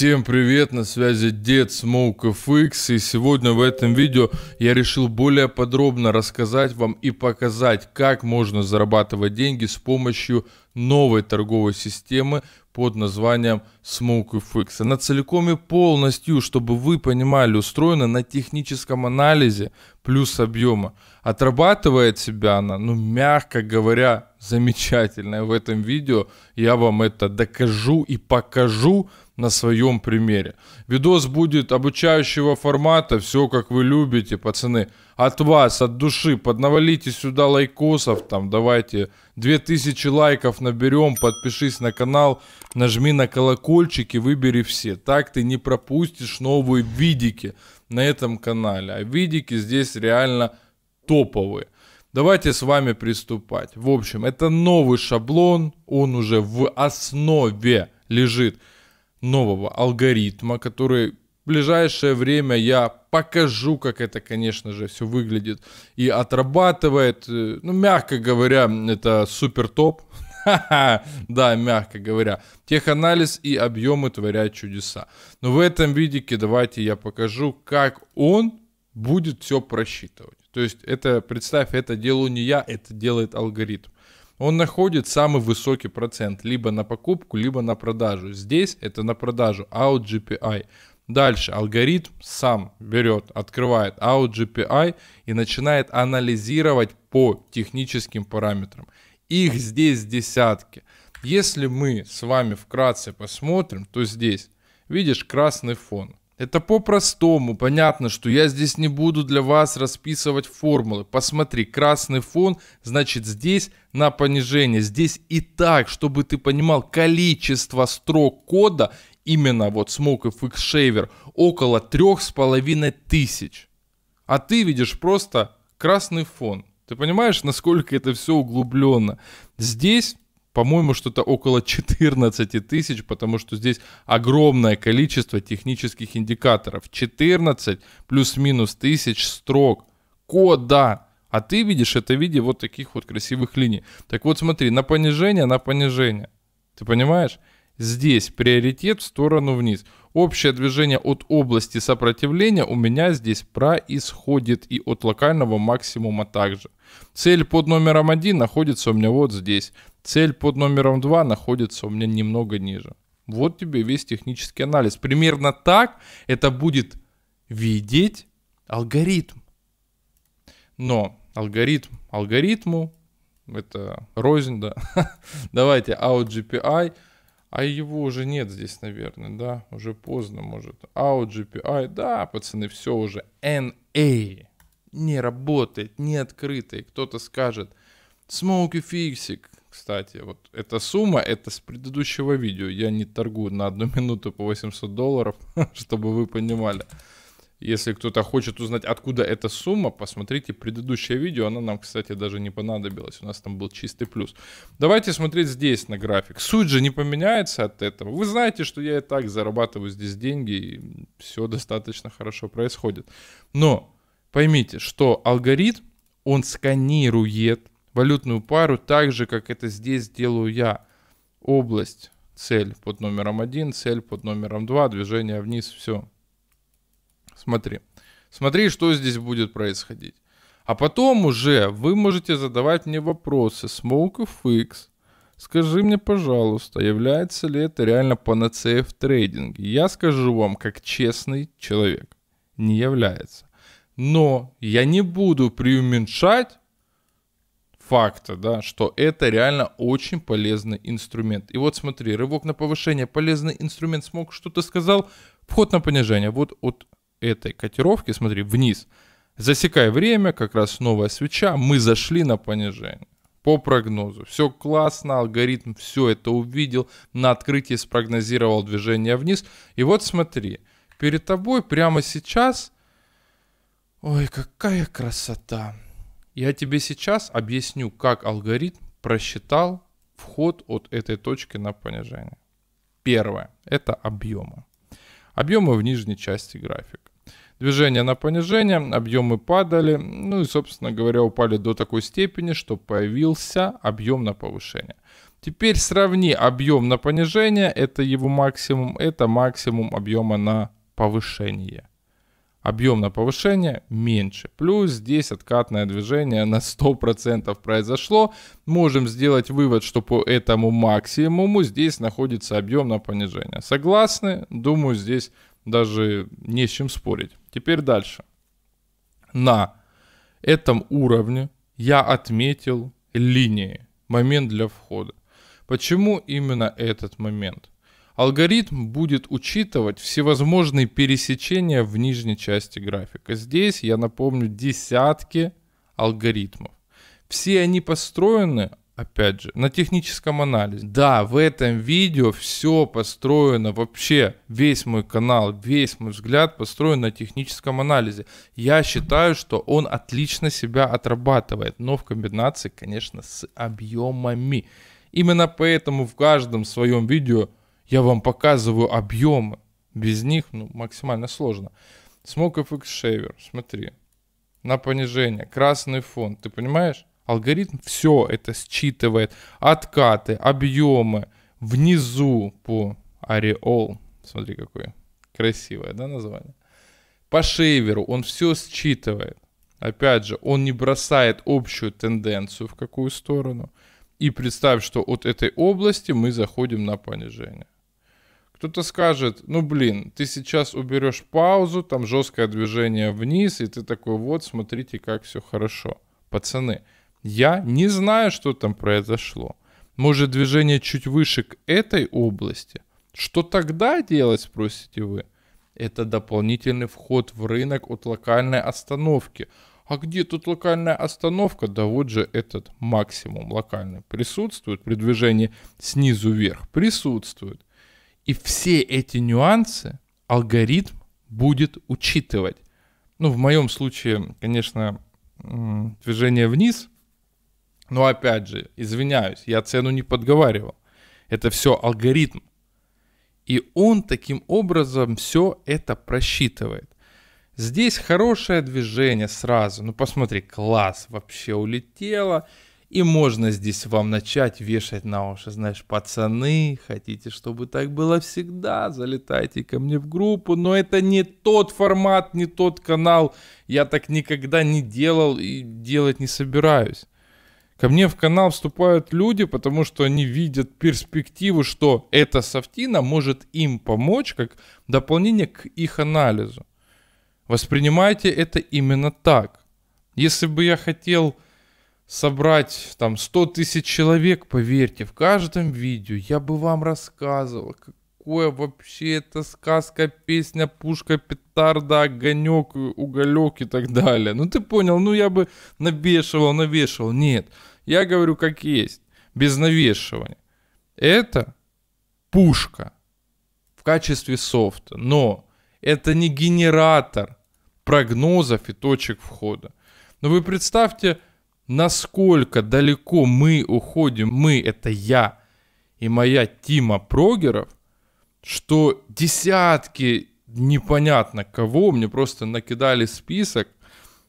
Всем привет, на связи Дед Smoke FX и сегодня в этом видео я решил более подробно рассказать вам и показать, как можно зарабатывать деньги с помощью новой торговой системы под названием Smoke FX. Она целиком и полностью, чтобы вы понимали, устроена на техническом анализе плюс объема. Отрабатывает себя она, ну мягко говоря, замечательная в этом видео. Я вам это докажу и покажу, на своем примере. Видос будет обучающего формата, все как вы любите, пацаны. От вас, от души, поднавалите сюда лайкосов, там давайте 2000 лайков наберем, подпишись на канал, нажми на колокольчик и выбери все. Так ты не пропустишь новые видики на этом канале. А видики здесь реально топовые. Давайте с вами приступать. В общем, это новый шаблон, он уже в основе лежит нового алгоритма, который в ближайшее время я покажу, как это, конечно же, все выглядит и отрабатывает. Э, ну, мягко говоря, это супер топ. да, мягко говоря. Теханализ и объемы творят чудеса. Но в этом видике давайте я покажу, как он будет все просчитывать. То есть это, представь, это делаю не я, это делает алгоритм он находит самый высокий процент либо на покупку, либо на продажу. Здесь это на продажу out GPI. Дальше алгоритм сам берет, открывает out GPI и начинает анализировать по техническим параметрам. Их здесь десятки. Если мы с вами вкратце посмотрим, то здесь, видишь, красный фон. Это по-простому, понятно, что я здесь не буду для вас расписывать формулы. Посмотри, красный фон, значит здесь на понижение. Здесь и так, чтобы ты понимал количество строк кода, именно вот Smoke FX Shaver, около трех с половиной тысяч. А ты видишь просто красный фон. Ты понимаешь, насколько это все углубленно? Здесь по-моему, что-то около 14 тысяч, потому что здесь огромное количество технических индикаторов. 14 плюс-минус тысяч строк кода. А ты видишь это в виде вот таких вот красивых линий. Так вот смотри, на понижение, на понижение. Ты понимаешь? Здесь приоритет в сторону вниз. Общее движение от области сопротивления у меня здесь происходит и от локального максимума также. Цель под номером 1 находится у меня вот здесь. Цель под номером 2 находится у меня немного ниже. Вот тебе весь технический анализ. Примерно так это будет видеть алгоритм. Но алгоритм алгоритму, это рознь, да. Давайте out GPI, а его уже нет здесь, наверное, да, уже поздно может. Out GPI, да, пацаны, все уже. NA а. не работает, не открытый. Кто-то скажет, Смоуки фиксик, кстати. Вот эта сумма, это с предыдущего видео. Я не торгую на одну минуту по 800 долларов, чтобы вы понимали. Если кто-то хочет узнать, откуда эта сумма, посмотрите предыдущее видео. Она нам, кстати, даже не понадобилась. У нас там был чистый плюс. Давайте смотреть здесь на график. Суть же не поменяется от этого. Вы знаете, что я и так зарабатываю здесь деньги, и все достаточно хорошо происходит. Но поймите, что алгоритм, он сканирует валютную пару так же, как это здесь делаю я. Область, цель под номером 1, цель под номером 2, движение вниз, все. Смотри. Смотри, что здесь будет происходить. А потом уже вы можете задавать мне вопросы. Smoke FX. Скажи мне, пожалуйста, является ли это реально панацея в трейдинге? Я скажу вам, как честный человек, не является. Но я не буду преуменьшать факта, да, что это реально очень полезный инструмент. И вот смотри, рывок на повышение, полезный инструмент смог, что-то сказал, вход на понижение. Вот от этой котировки, смотри, вниз. Засекай время, как раз новая свеча, мы зашли на понижение по прогнозу. Все классно, алгоритм все это увидел, на открытии спрогнозировал движение вниз. И вот смотри, перед тобой прямо сейчас... Ой, какая красота! Я тебе сейчас объясню, как алгоритм просчитал вход от этой точки на понижение. Первое – это объемы. Объемы в нижней части графика. Движение на понижение, объемы падали, ну и, собственно говоря, упали до такой степени, что появился объем на повышение. Теперь сравни объем на понижение, это его максимум, это максимум объема на повышение объем на повышение меньше. Плюс здесь откатное движение на 100% произошло. Можем сделать вывод, что по этому максимуму здесь находится объем на понижение. Согласны? Думаю, здесь даже не с чем спорить. Теперь дальше. На этом уровне я отметил линии, момент для входа. Почему именно этот момент? Алгоритм будет учитывать всевозможные пересечения в нижней части графика. Здесь, я напомню, десятки алгоритмов. Все они построены, опять же, на техническом анализе. Да, в этом видео все построено вообще, весь мой канал, весь мой взгляд построен на техническом анализе. Я считаю, что он отлично себя отрабатывает, но в комбинации, конечно, с объемами. Именно поэтому в каждом своем видео – я вам показываю объемы. Без них ну, максимально сложно. Smoke FX Shaver, смотри. На понижение. Красный фон, ты понимаешь? Алгоритм все это считывает. Откаты, объемы. Внизу по Ареол. Смотри, какое красивое да, название. По шейверу он все считывает. Опять же, он не бросает общую тенденцию в какую сторону. И представь, что от этой области мы заходим на понижение. Кто-то скажет, ну блин, ты сейчас уберешь паузу, там жесткое движение вниз, и ты такой, вот, смотрите, как все хорошо. Пацаны, я не знаю, что там произошло. Может, движение чуть выше к этой области? Что тогда делать, спросите вы? Это дополнительный вход в рынок от локальной остановки. А где тут локальная остановка? Да вот же этот максимум локальный присутствует при движении снизу вверх. Присутствует. И все эти нюансы алгоритм будет учитывать. Ну, в моем случае, конечно, движение вниз, но опять же, извиняюсь, я цену не подговаривал. Это все алгоритм. И он таким образом все это просчитывает. Здесь хорошее движение сразу. Ну посмотри, класс, вообще улетело. И можно здесь вам начать вешать на уши, знаешь, пацаны, хотите, чтобы так было всегда, залетайте ко мне в группу, но это не тот формат, не тот канал, я так никогда не делал и делать не собираюсь. Ко мне в канал вступают люди, потому что они видят перспективу, что эта софтина может им помочь как дополнение к их анализу. Воспринимайте это именно так. Если бы я хотел собрать там 100 тысяч человек, поверьте, в каждом видео я бы вам рассказывал, какое вообще это сказка, песня, пушка, петарда, огонек, уголек и так далее. Ну ты понял, ну я бы навешивал, навешивал. Нет, я говорю как есть, без навешивания. Это пушка в качестве софта, но это не генератор прогнозов и точек входа. Но ну, вы представьте, насколько далеко мы уходим, мы, это я и моя Тима Прогеров, что десятки непонятно кого, мне просто накидали список,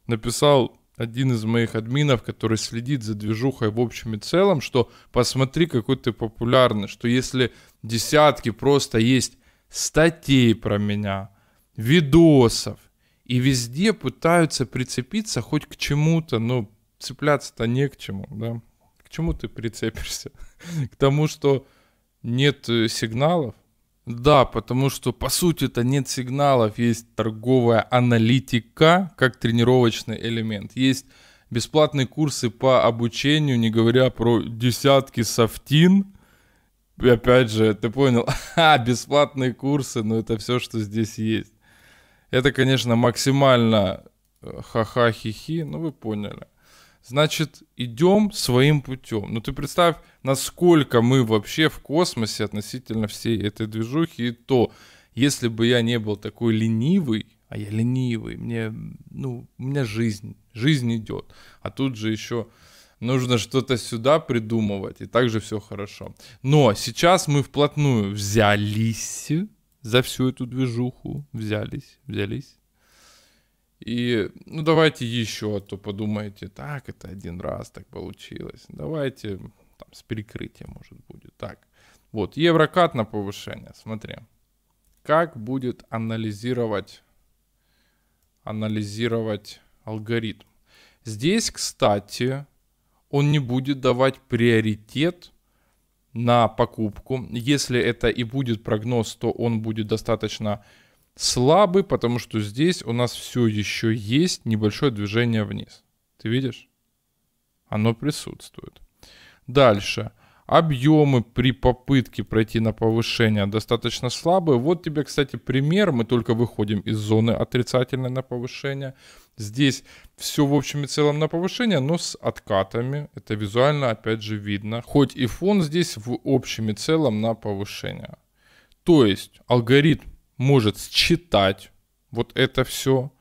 написал один из моих админов, который следит за движухой в общем и целом, что посмотри, какой ты популярный, что если десятки просто есть статей про меня, видосов, и везде пытаются прицепиться хоть к чему-то, ну, цепляться-то не к чему, да? К чему ты прицепишься? к тому, что нет э, сигналов? Да, потому что, по сути-то, нет сигналов. Есть торговая аналитика как тренировочный элемент. Есть бесплатные курсы по обучению, не говоря про десятки софтин. И опять же, ты понял, а, бесплатные курсы, но ну, это все, что здесь есть. Это, конечно, максимально э, ха-ха-хи-хи, но вы поняли значит, идем своим путем. Ну ты представь, насколько мы вообще в космосе относительно всей этой движухи, и то, если бы я не был такой ленивый, а я ленивый, мне, ну, у меня жизнь, жизнь идет, а тут же еще нужно что-то сюда придумывать, и также все хорошо. Но сейчас мы вплотную взялись за всю эту движуху, взялись, взялись, и, ну, давайте еще, а то подумайте, так, это один раз так получилось. Давайте там, с перекрытием, может, будет. Так, вот, еврокат на повышение, смотри. Как будет анализировать, анализировать алгоритм? Здесь, кстати, он не будет давать приоритет на покупку. Если это и будет прогноз, то он будет достаточно слабый, потому что здесь у нас все еще есть небольшое движение вниз. Ты видишь? Оно присутствует. Дальше. Объемы при попытке пройти на повышение достаточно слабые. Вот тебе, кстати, пример. Мы только выходим из зоны отрицательной на повышение. Здесь все в общем и целом на повышение, но с откатами. Это визуально, опять же, видно. Хоть и фон здесь в общем и целом на повышение. То есть алгоритм может считать вот это все,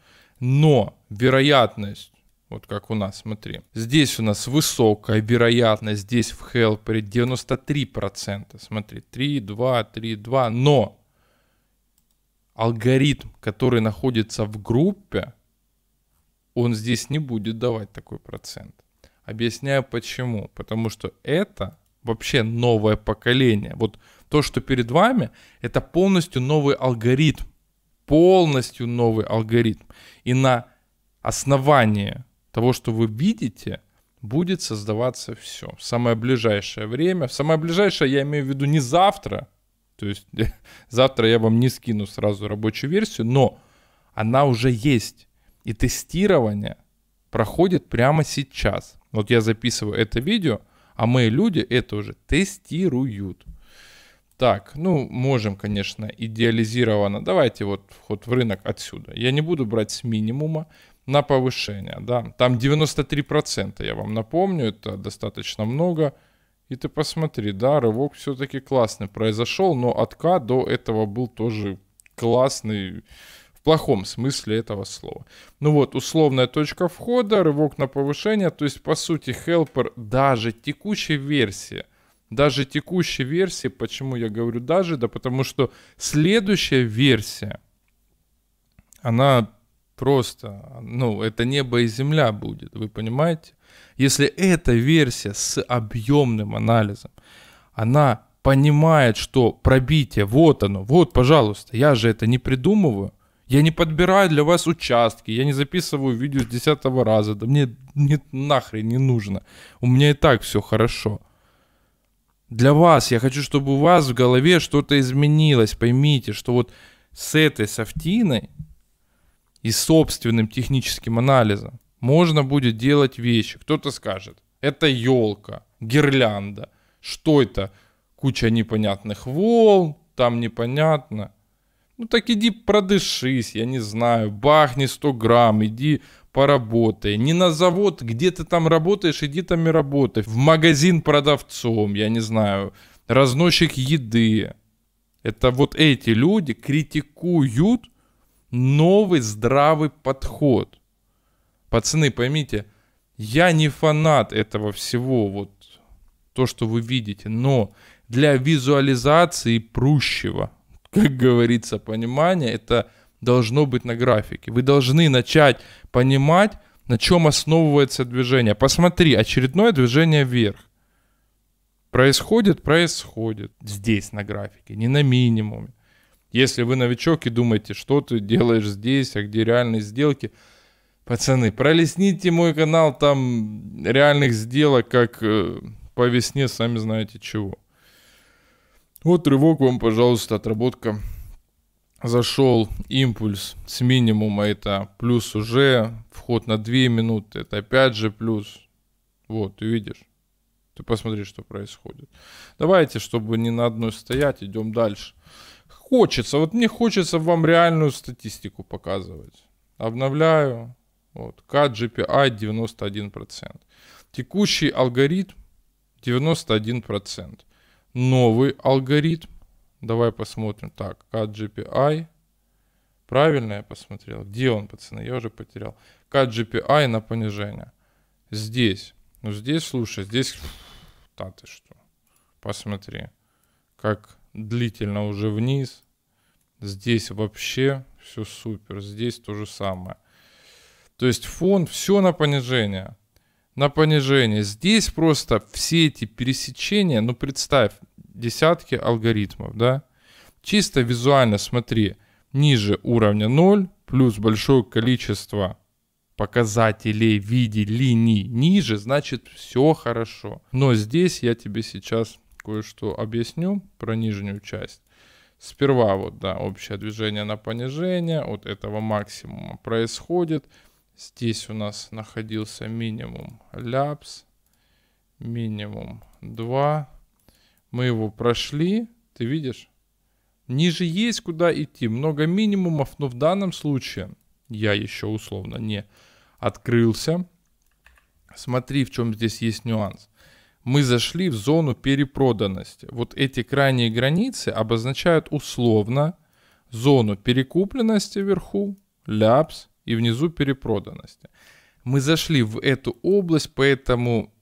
но вероятность, вот как у нас, смотри, здесь у нас высокая вероятность, здесь в хелпере 93%, смотри, 3, 2, 3, 2, но алгоритм, который находится в группе, он здесь не будет давать такой процент. Объясняю почему. Потому что это вообще новое поколение. Вот то, что перед вами, это полностью новый алгоритм. Полностью новый алгоритм. И на основании того, что вы видите, будет создаваться все. В самое ближайшее время. В самое ближайшее я имею в виду не завтра. То есть завтра я вам не скину сразу рабочую версию, но она уже есть. И тестирование проходит прямо сейчас. Вот я записываю это видео, а мои люди это уже тестируют. Так, ну, можем, конечно, идеализированно. Давайте вот вход в рынок отсюда. Я не буду брать с минимума на повышение, да. Там 93%, я вам напомню, это достаточно много. И ты посмотри, да, рывок все-таки классный произошел, но откат до этого был тоже классный в плохом смысле этого слова. Ну вот, условная точка входа, рывок на повышение, то есть, по сути, хелпер даже текущей версии даже текущей версии, почему я говорю даже, да потому что следующая версия, она просто, ну, это небо и земля будет, вы понимаете? Если эта версия с объемным анализом, она понимает, что пробитие, вот оно, вот, пожалуйста, я же это не придумываю, я не подбираю для вас участки, я не записываю видео с десятого раза, да мне, нет нахрен не нужно, у меня и так все хорошо – для вас. Я хочу, чтобы у вас в голове что-то изменилось. Поймите, что вот с этой софтиной и собственным техническим анализом можно будет делать вещи. Кто-то скажет, это елка, гирлянда, что это? Куча непонятных волн, там непонятно. Ну так иди продышись, я не знаю, бахни 100 грамм, иди поработай, не на завод, где ты там работаешь, иди там и работай, в магазин продавцом, я не знаю, разносчик еды. Это вот эти люди критикуют новый здравый подход. Пацаны, поймите, я не фанат этого всего, вот то, что вы видите, но для визуализации прущего, как говорится, понимания, это должно быть на графике. Вы должны начать понимать, на чем основывается движение. Посмотри, очередное движение вверх. Происходит, происходит здесь на графике, не на минимуме. Если вы новичок и думаете, что ты делаешь здесь, а где реальные сделки, пацаны, пролесните мой канал, там реальных сделок, как э, по весне, сами знаете чего. Вот рывок вам, пожалуйста, отработка зашел импульс с минимума, это плюс уже, вход на 2 минуты, это опять же плюс. Вот, ты видишь. Ты посмотри, что происходит. Давайте, чтобы не на одной стоять, идем дальше. Хочется, вот мне хочется вам реальную статистику показывать. Обновляю. Вот, KGPI 91%. Текущий алгоритм 91%. Новый алгоритм Давай посмотрим. Так, cut GPI. Правильно я посмотрел? Где он, пацаны? Я уже потерял. Cut на понижение. Здесь. Ну, здесь, слушай, здесь... Да ты что? Посмотри, как длительно уже вниз. Здесь вообще все супер. Здесь то же самое. То есть фон все на понижение. На понижение. Здесь просто все эти пересечения, ну представь, десятки алгоритмов, да. Чисто визуально смотри, ниже уровня 0, плюс большое количество показателей в виде линий ниже, значит все хорошо. Но здесь я тебе сейчас кое-что объясню про нижнюю часть. Сперва вот, да, общее движение на понижение от этого максимума происходит. Здесь у нас находился минимум ляпс, минимум 2, мы его прошли, ты видишь? Ниже есть куда идти, много минимумов, но в данном случае я еще условно не открылся. Смотри, в чем здесь есть нюанс. Мы зашли в зону перепроданности. Вот эти крайние границы обозначают условно зону перекупленности вверху, ляпс и внизу перепроданности. Мы зашли в эту область, поэтому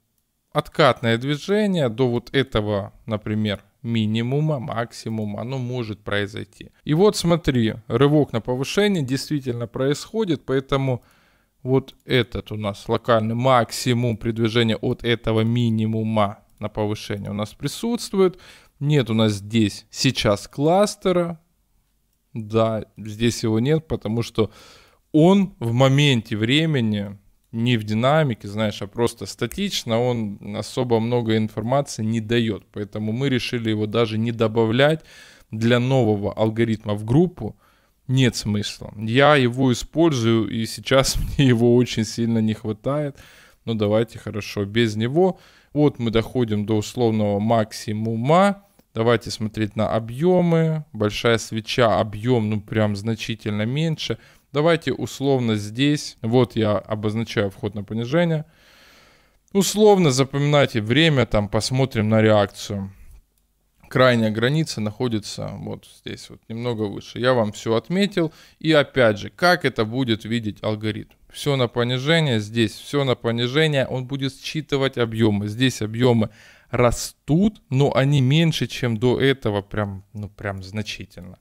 откатное движение до вот этого, например, минимума, максимума, оно может произойти. И вот смотри, рывок на повышение действительно происходит, поэтому вот этот у нас локальный максимум при движении от этого минимума на повышение у нас присутствует. Нет у нас здесь сейчас кластера. Да, здесь его нет, потому что он в моменте времени не в динамике, знаешь, а просто статично, он особо много информации не дает. Поэтому мы решили его даже не добавлять для нового алгоритма в группу. Нет смысла. Я его использую, и сейчас мне его очень сильно не хватает. но ну, давайте хорошо, без него. Вот мы доходим до условного максимума. Давайте смотреть на объемы. Большая свеча, объем, ну прям значительно меньше. Давайте условно здесь, вот я обозначаю вход на понижение. Условно запоминайте время, там посмотрим на реакцию. Крайняя граница находится вот здесь, вот немного выше. Я вам все отметил. И опять же, как это будет видеть алгоритм? Все на понижение, здесь все на понижение. Он будет считывать объемы. Здесь объемы растут, но они меньше, чем до этого, прям, ну, прям значительно.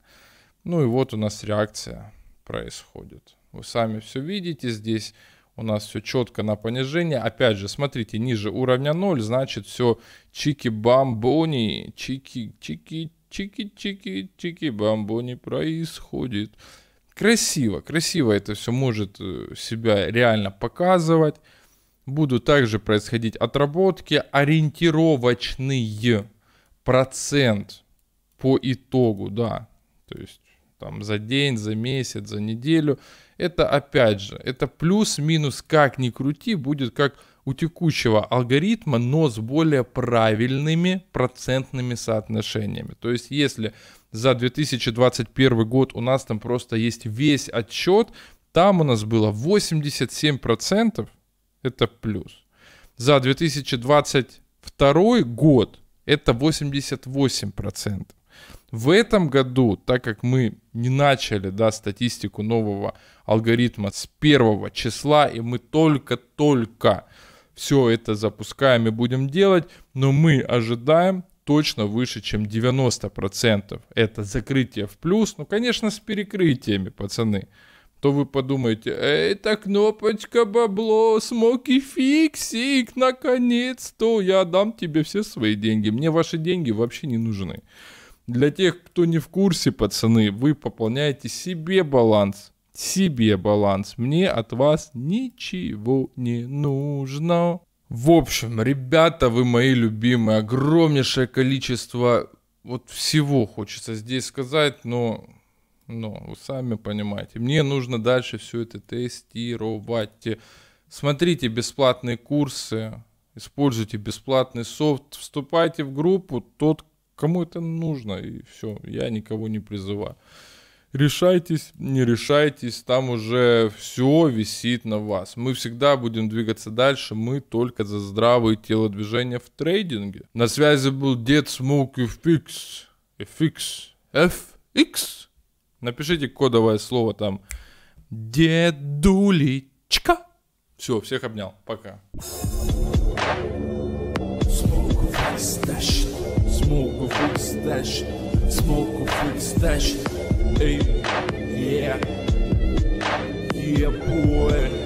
Ну и вот у нас реакция происходит. Вы сами все видите здесь. У нас все четко на понижение. Опять же, смотрите, ниже уровня 0, значит все чики-бамбони, чики-чики-чики-чики-чики-бамбони происходит. Красиво, красиво это все может э, себя реально показывать. Будут также происходить отработки, ориентировочный процент по итогу, да. То есть там, за день, за месяц, за неделю. Это опять же, это плюс-минус, как ни крути, будет как у текущего алгоритма, но с более правильными процентными соотношениями. То есть если за 2021 год у нас там просто есть весь отчет, там у нас было 87% это плюс. За 2022 год это 88%. В этом году, так как мы не начали да, статистику нового алгоритма с первого числа, и мы только-только все это запускаем и будем делать, но мы ожидаем точно выше, чем 90%. Это закрытие в плюс, ну, конечно, с перекрытиями, пацаны. То вы подумаете, это кнопочка бабло, смоки фиксик, наконец-то я дам тебе все свои деньги. Мне ваши деньги вообще не нужны. Для тех, кто не в курсе, пацаны, вы пополняете себе баланс. Себе баланс. Мне от вас ничего не нужно. В общем, ребята, вы мои любимые. Огромнейшее количество вот всего хочется здесь сказать, но, но вы сами понимаете. Мне нужно дальше все это тестировать. Смотрите бесплатные курсы, используйте бесплатный софт, вступайте в группу. Тот, Кому это нужно? И все, я никого не призываю. Решайтесь, не решайтесь, там уже все висит на вас. Мы всегда будем двигаться дальше, мы только за здравые телодвижения в трейдинге. На связи был Дед Смоук FX. FX. FX. Напишите кодовое слово там. Дедулечка. Все, всех обнял. Пока. Smoke Smoke a freak stash. Smoke a freak stash. Hey, yeah. Yeah, boy.